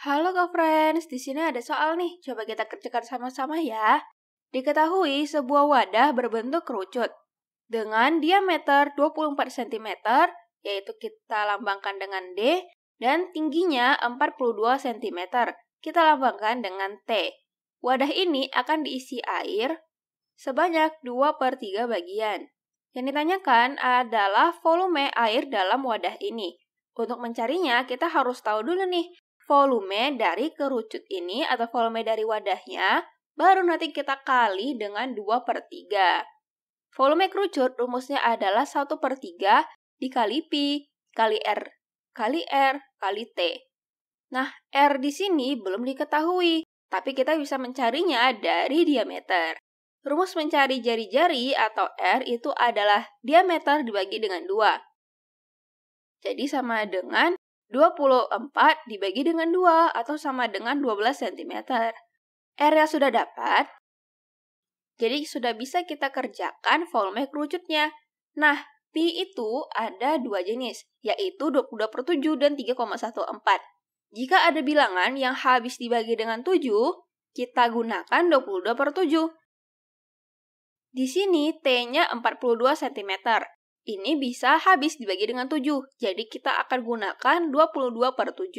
Halo Kak Friends, di sini ada soal nih, coba kita kerjakan sama-sama ya. Diketahui sebuah wadah berbentuk kerucut dengan diameter 24 cm, yaitu kita lambangkan dengan D, dan tingginya 42 cm, kita lambangkan dengan T. Wadah ini akan diisi air sebanyak 2 per 3 bagian. Yang ditanyakan adalah volume air dalam wadah ini. Untuk mencarinya, kita harus tahu dulu nih, volume dari kerucut ini atau volume dari wadahnya, baru nanti kita kali dengan 2 per 3. Volume kerucut rumusnya adalah 1 per 3 dikali Pi kali R kali R kali T. Nah, R di sini belum diketahui, tapi kita bisa mencarinya dari diameter. Rumus mencari jari-jari atau R itu adalah diameter dibagi dengan 2. Jadi sama dengan 24 dibagi dengan 2 atau sama dengan 12 cm. R sudah dapat, jadi sudah bisa kita kerjakan volume kerucutnya. Nah, Pi itu ada dua jenis, yaitu 22 per 7 dan 3,14. Jika ada bilangan yang habis dibagi dengan 7, kita gunakan 22 per 7. Di sini T-nya 42 cm, ini bisa habis dibagi dengan 7, jadi kita akan gunakan 22 per 7.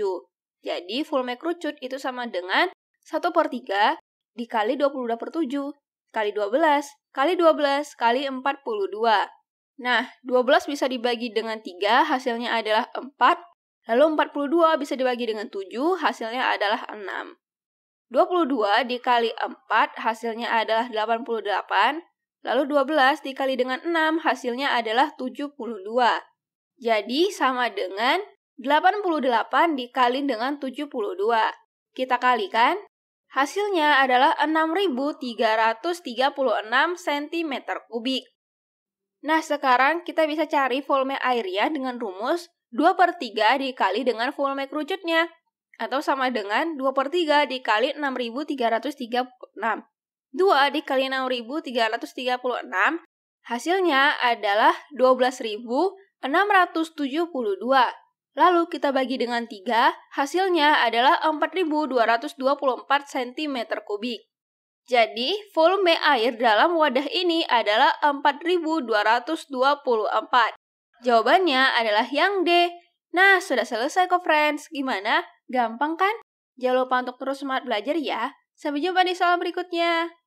Jadi full make kerucut itu sama dengan 1 per 3 dikali 22 per 7, kali 12, kali 12, kali 42. Nah, 12 bisa dibagi dengan 3, hasilnya adalah 4. Lalu 42 bisa dibagi dengan 7, hasilnya adalah 6. 22 dikali 4 hasilnya adalah 88. Lalu 12 dikali dengan 6 hasilnya adalah 72. Jadi sama dengan 88 dikali dengan 72. Kita kalikan, hasilnya adalah 6.336 cm kubik. Nah, sekarang kita bisa cari volume airnya dengan rumus 2 per 3 dikali dengan volume kerucutnya, atau sama dengan 2 per 3 dikali 6.336. 2 dikali 6.336 hasilnya adalah 12.672. Lalu kita bagi dengan 3, hasilnya adalah 4.224 cm kubik. Jadi, volume air dalam wadah ini adalah 4.224. Jawabannya adalah yang D. Nah, sudah selesai kok, friends. Gimana? Gampang kan? Jangan lupa untuk terus semangat belajar ya. Sampai jumpa di soal berikutnya.